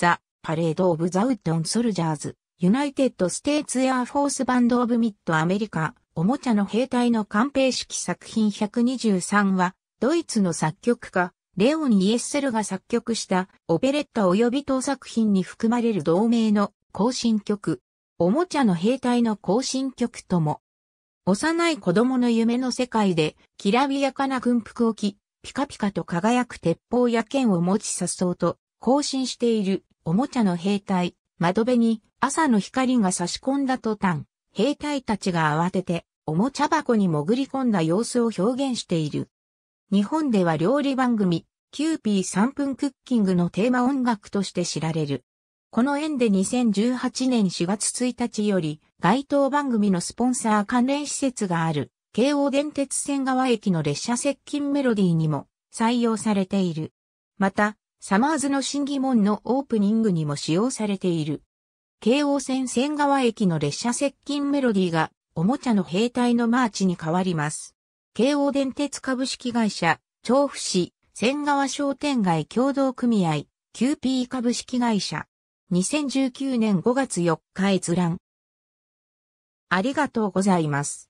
ザ・パレード・オブ・ザ・ウッドン・ソルジャーズ、ユナイテッド・ステーツ・エアフォース・バンド・オブ・ミッド・アメリカ、おもちゃの兵隊の官兵式作品123は、ドイツの作曲家、レオン・イエッセルが作曲したオペレッタ及び当作品に含まれる同名の行進曲。おもちゃの兵隊の行進曲とも。幼い子供の夢の世界で、きらびやかな軍服を着、ピカピカと輝く鉄砲や剣を持ちそうと行進しているおもちゃの兵隊、窓辺に朝の光が差し込んだ途端、兵隊たちが慌てて、おもちゃ箱に潜り込んだ様子を表現している。日本では料理番組、キューピー3分クッキングのテーマ音楽として知られる。この縁で2018年4月1日より、該当番組のスポンサー関連施設がある、京王電鉄線川駅の列車接近メロディーにも採用されている。また、サマーズの新疑問のオープニングにも使用されている。京王線千川駅の列車接近メロディーが、おもちゃの兵隊のマーチに変わります。京王電鉄株式会社、調布市、千川商店街協同組合、QP 株式会社。2019年5月4日閲覧。ありがとうございます。